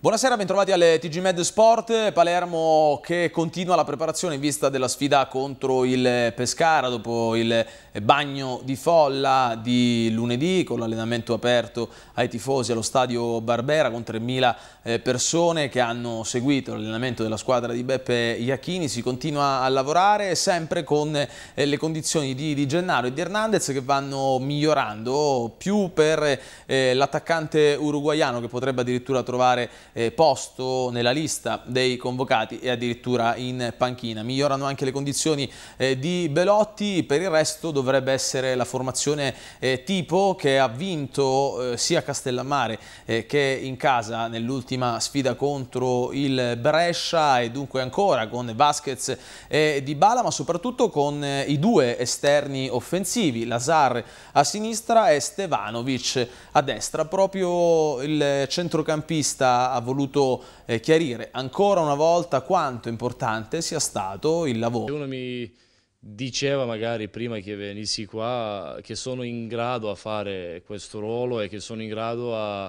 Buonasera, bentrovati alle TG Med Sport. Palermo che continua la preparazione in vista della sfida contro il Pescara dopo il bagno di folla di lunedì con l'allenamento aperto ai tifosi allo stadio Barbera con 3.000 eh, persone che hanno seguito l'allenamento della squadra di Beppe Iacchini. Si continua a lavorare sempre con eh, le condizioni di, di Gennaro e di Hernandez che vanno migliorando più per eh, l'attaccante uruguaiano che potrebbe addirittura trovare eh, posto nella lista dei convocati e addirittura in panchina. Migliorano anche le condizioni eh, di Belotti, per il resto dovrebbe essere la formazione eh, tipo che ha vinto eh, sia a Castellammare eh, che in casa nell'ultima sfida contro il Brescia e dunque ancora con Vasquez e Dybala ma soprattutto con eh, i due esterni offensivi, Lazar a sinistra e Stevanovic a destra, proprio il centrocampista a ha voluto eh, chiarire ancora una volta quanto importante sia stato il lavoro. Uno mi diceva magari prima che venissi qua che sono in grado a fare questo ruolo e che sono in grado a,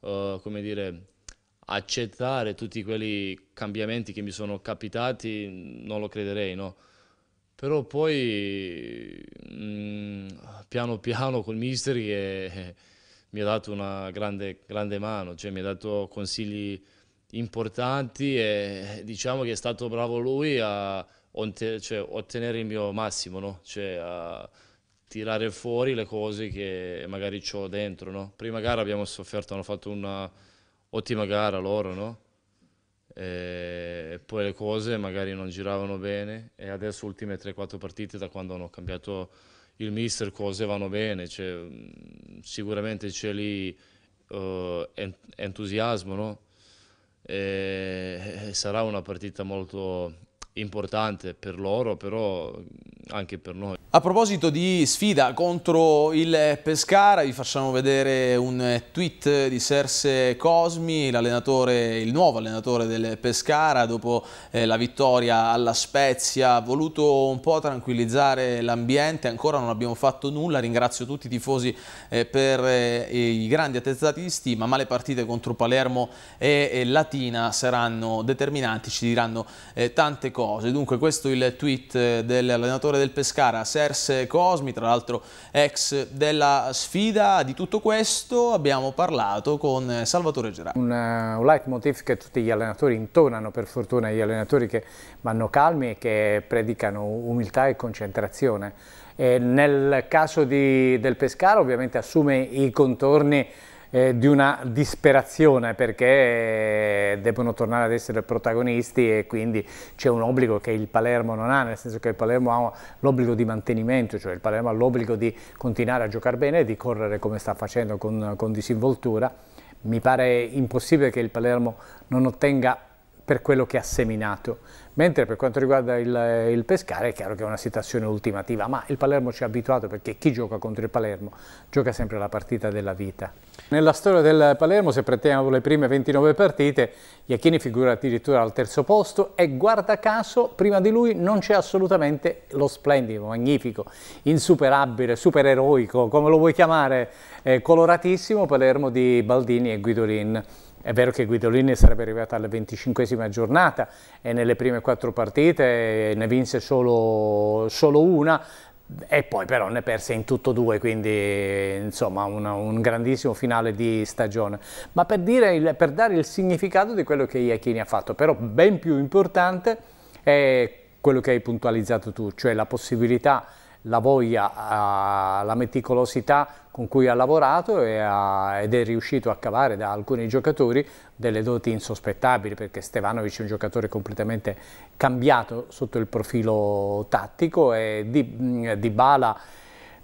uh, come dire, accettare tutti quei cambiamenti che mi sono capitati, non lo crederei, no? Però poi, mh, mm, piano piano col mister che mi ha dato una grande, grande mano, cioè mi ha dato consigli importanti e diciamo che è stato bravo lui a cioè, ottenere il mio massimo, no? cioè, a tirare fuori le cose che magari ho dentro. No? Prima gara abbiamo sofferto, hanno fatto un'ottima gara loro, no? e poi le cose magari non giravano bene e adesso ultime 3-4 partite da quando hanno cambiato il mister cose vanno bene, cioè, sicuramente c'è lì uh, entusiasmo, no? e sarà una partita molto importante per loro, però anche per noi. A proposito di sfida contro il Pescara, vi facciamo vedere un tweet di Serse Cosmi, l'allenatore, il nuovo allenatore del Pescara, dopo eh, la vittoria alla Spezia, ha voluto un po' tranquillizzare l'ambiente, ancora non abbiamo fatto nulla, ringrazio tutti i tifosi eh, per eh, i grandi attestati di stima, ma le partite contro Palermo e, e Latina saranno determinanti, ci diranno eh, tante cose. Dunque questo è il tweet eh, dell'allenatore del Pescara, Serse Serse Cosmi, tra l'altro ex della sfida. Di tutto questo abbiamo parlato con Salvatore Gerardi. Un, eh, un leitmotiv che tutti gli allenatori intonano, per fortuna gli allenatori che vanno calmi e che predicano umiltà e concentrazione. E nel caso di, del Pescara ovviamente assume i contorni eh, di una disperazione perché eh, devono tornare ad essere protagonisti e quindi c'è un obbligo che il Palermo non ha, nel senso che il Palermo ha l'obbligo di mantenimento, cioè il Palermo ha l'obbligo di continuare a giocare bene e di correre come sta facendo con, con disinvoltura. Mi pare impossibile che il Palermo non ottenga per quello che ha seminato. Mentre per quanto riguarda il, eh, il, pescare è chiaro che è una situazione ultimativa, ma il Palermo ci ha abituato perché chi gioca contro il Palermo gioca sempre la partita della vita. Nella storia del Palermo, se prendiamo le prime 29 partite, Iachini figura addirittura al terzo posto e guarda caso prima di lui non c'è assolutamente lo splendido, magnifico, insuperabile, supereroico, come lo vuoi chiamare, eh, coloratissimo Palermo di Baldini e Guidolin. È vero che Guidolini sarebbe arrivato alla venticinquesima giornata e nelle prime quattro partite ne vinse solo, solo una, e poi però ne perse in tutto due, quindi insomma una, un grandissimo finale di stagione. Ma per, il, per, dare il significato di quello che Iachini ha fatto, però ben più importante è quello che hai puntualizzato tu, cioè la possibilità la voglia, la meticolosità con cui ha lavorato ed è riuscito a cavare da alcuni giocatori delle doti insospettabili perché Stevanovic è un giocatore completamente cambiato sotto il profilo tattico e di, di Bala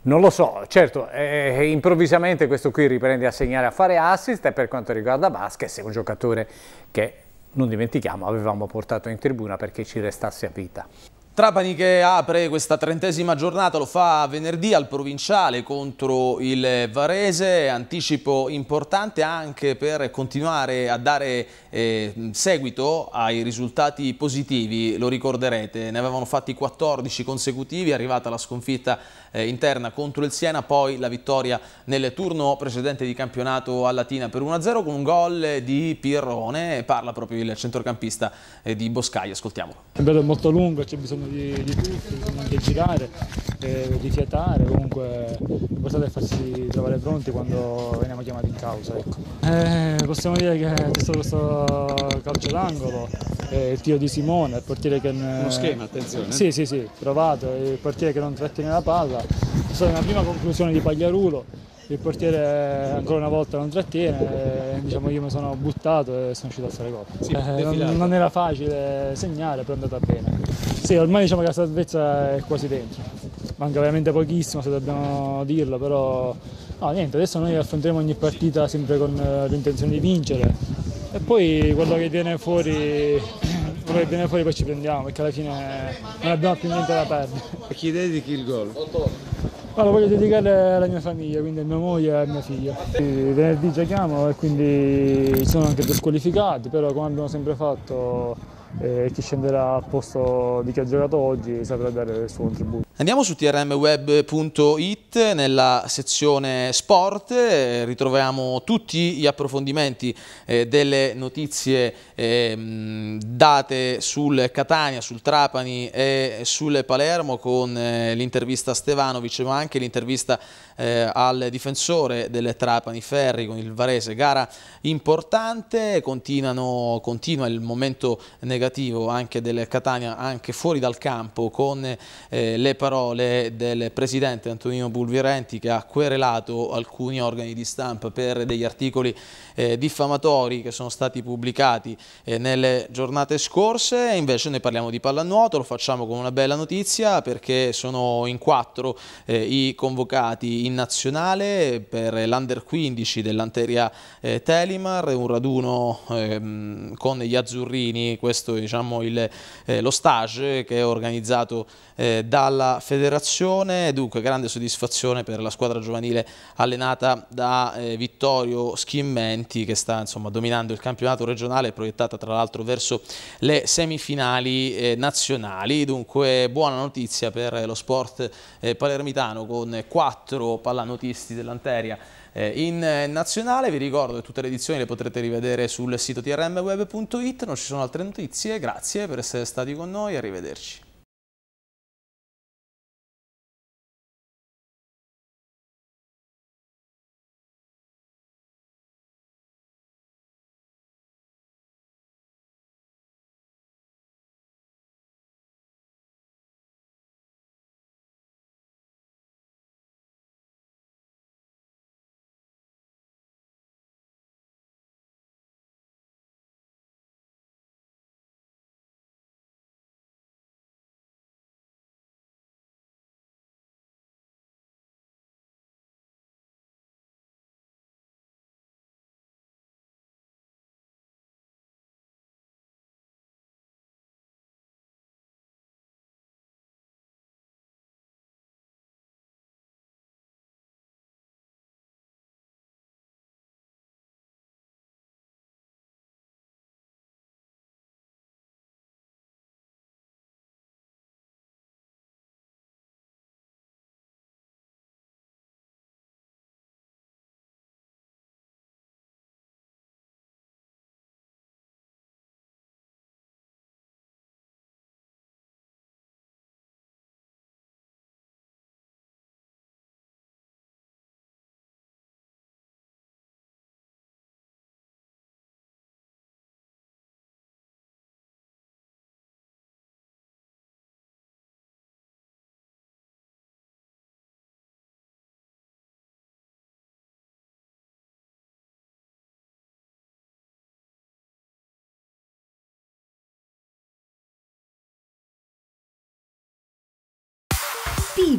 non lo so, certo, eh, eh, improvvisamente questo qui riprende a segnare a fare assist e per quanto riguarda Vasquez è un giocatore che, non dimentichiamo, avevamo portato in tribuna perché ci restasse a vita. Trapani che apre questa trentesima giornata lo fa venerdì al provinciale contro il Varese, anticipo importante anche per continuare a dare eh, seguito ai risultati positivi, lo ricorderete, ne avevano fatti 14 consecutivi, è arrivata la sconfitta eh, interna contro il Siena, poi la vittoria nel turno precedente di campionato a Latina per 1-0 con un gol di Pirrone, parla proprio il centrocampista eh, di Boscai, ascoltiamolo. È bello, molto lungo, c'è bisogno di, di tutti, anche girare, eh, di fiatare, comunque l'importante è farsi trovare pronti quando veniamo chiamati in causa. Ecco. Eh, possiamo dire che c'è stato questo calcio d'angolo, eh, il tiro di Simone, il portiere che... Ne... Uno schema, attenzione. Eh. Sì, sì, sì, provato, il portiere che non trattiene la palla, è stata una prima conclusione di Pagliarulo il portiere ancora una volta non trattiene, diciamo io mi sono buttato e sono uscito a fare gol. Sì, eh, non, non, era facile segnare, però è andata bene. Sì, ormai diciamo che la salvezza è quasi dentro, manca veramente pochissimo se dobbiamo dirlo, però no, niente, adesso noi affronteremo ogni partita sempre con l'intenzione eh, di vincere e poi quello che viene fuori quello che viene fuori poi ci prendiamo perché alla fine non abbiamo più niente da perdere. A chi dedichi il gol? lo voglio dedicare alla mia famiglia, quindi a mia moglie e a mia figlia. Venerdì giochiamo e quindi sono anche due squalificati, però come abbiamo sempre fatto e eh, chi scenderà al posto di chi ha giocato oggi saprà dare il suo contributo. Andiamo su trmweb.it nella sezione sport, eh, ritroviamo tutti gli approfondimenti eh, delle notizie ehm, date sul Catania, sul Trapani e sul Palermo con l'intervista a Stevanovic ma anche l'intervista al difensore del Trapani Ferri con il Varese, gara importante, continua il momento negativo negativo anche del Catania anche fuori dal campo con eh, le parole del presidente Antonino Bulvirenti che ha querelato alcuni organi di stampa per degli articoli eh, diffamatori che sono stati pubblicati eh, nelle giornate scorse e invece ne parliamo di pallanuoto, lo facciamo con una bella notizia perché sono in quattro eh, i convocati in nazionale per l'Under 15 dell'Anteria eh, Telimar, un raduno ehm, con gli azzurrini questo questo diciamo, il, eh, lo stage che è organizzato eh, dalla federazione, dunque grande soddisfazione per la squadra giovanile allenata da eh, Vittorio Schimmenti che sta insomma, dominando il campionato regionale proiettata tra l'altro verso le semifinali eh, nazionali, dunque buona notizia per lo sport eh, palermitano con quattro pallanotisti dell'Anteria eh, in eh, nazionale. Vi ricordo che tutte le edizioni le potrete rivedere sul sito trmweb.it. Non ci sono altre notizie. Grazie per essere stati con noi. Arrivederci.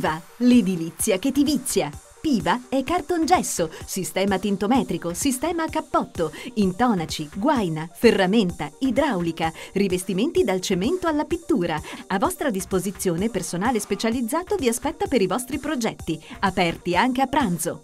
Piva, l'edilizia che ti vizia. Piva è cartongesso, sistema tintometrico, sistema a cappotto, intonaci, guaina, ferramenta, idraulica, rivestimenti dal cemento alla pittura. A vostra disposizione personale specializzato vi aspetta per i vostri progetti, aperti anche a pranzo.